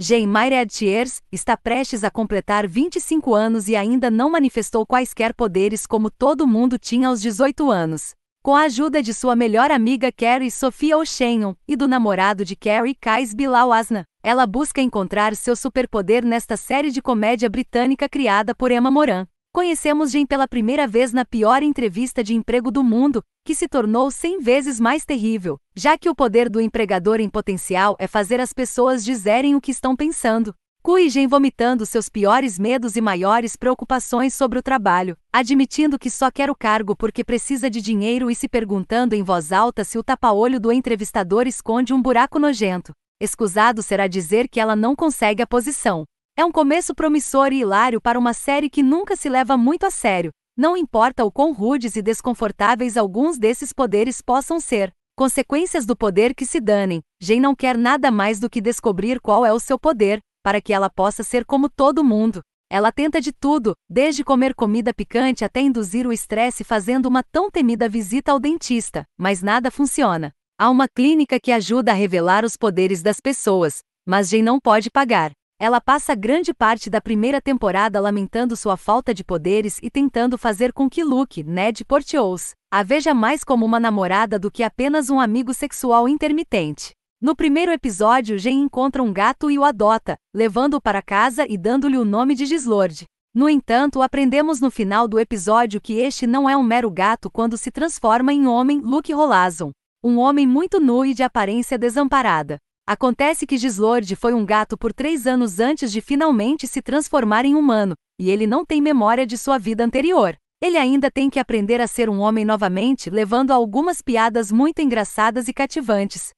Geimair Edtiers está prestes a completar 25 anos e ainda não manifestou quaisquer poderes como todo mundo tinha aos 18 anos. Com a ajuda de sua melhor amiga Carrie Sofia O'Shannon e do namorado de Carrie Kais Bilal Asna, ela busca encontrar seu superpoder nesta série de comédia britânica criada por Emma Moran. Conhecemos Jim pela primeira vez na pior entrevista de emprego do mundo, que se tornou 100 vezes mais terrível, já que o poder do empregador em potencial é fazer as pessoas dizerem o que estão pensando. Cui Jim vomitando seus piores medos e maiores preocupações sobre o trabalho, admitindo que só quer o cargo porque precisa de dinheiro e se perguntando em voz alta se o tapa-olho do entrevistador esconde um buraco nojento. Escusado será dizer que ela não consegue a posição, é um começo promissor e hilário para uma série que nunca se leva muito a sério, não importa o quão rudes e desconfortáveis alguns desses poderes possam ser. Consequências do poder que se danem. Jane não quer nada mais do que descobrir qual é o seu poder, para que ela possa ser como todo mundo. Ela tenta de tudo, desde comer comida picante até induzir o estresse fazendo uma tão temida visita ao dentista, mas nada funciona. Há uma clínica que ajuda a revelar os poderes das pessoas, mas Jane não pode pagar. Ela passa grande parte da primeira temporada lamentando sua falta de poderes e tentando fazer com que Luke, Ned né, Porteous a veja mais como uma namorada do que apenas um amigo sexual intermitente. No primeiro episódio, Jen encontra um gato e o adota, levando-o para casa e dando-lhe o nome de Gislord. No entanto, aprendemos no final do episódio que este não é um mero gato quando se transforma em homem Luke Rolazon, um homem muito nu e de aparência desamparada. Acontece que Gislord foi um gato por três anos antes de finalmente se transformar em humano, e ele não tem memória de sua vida anterior. Ele ainda tem que aprender a ser um homem novamente, levando a algumas piadas muito engraçadas e cativantes.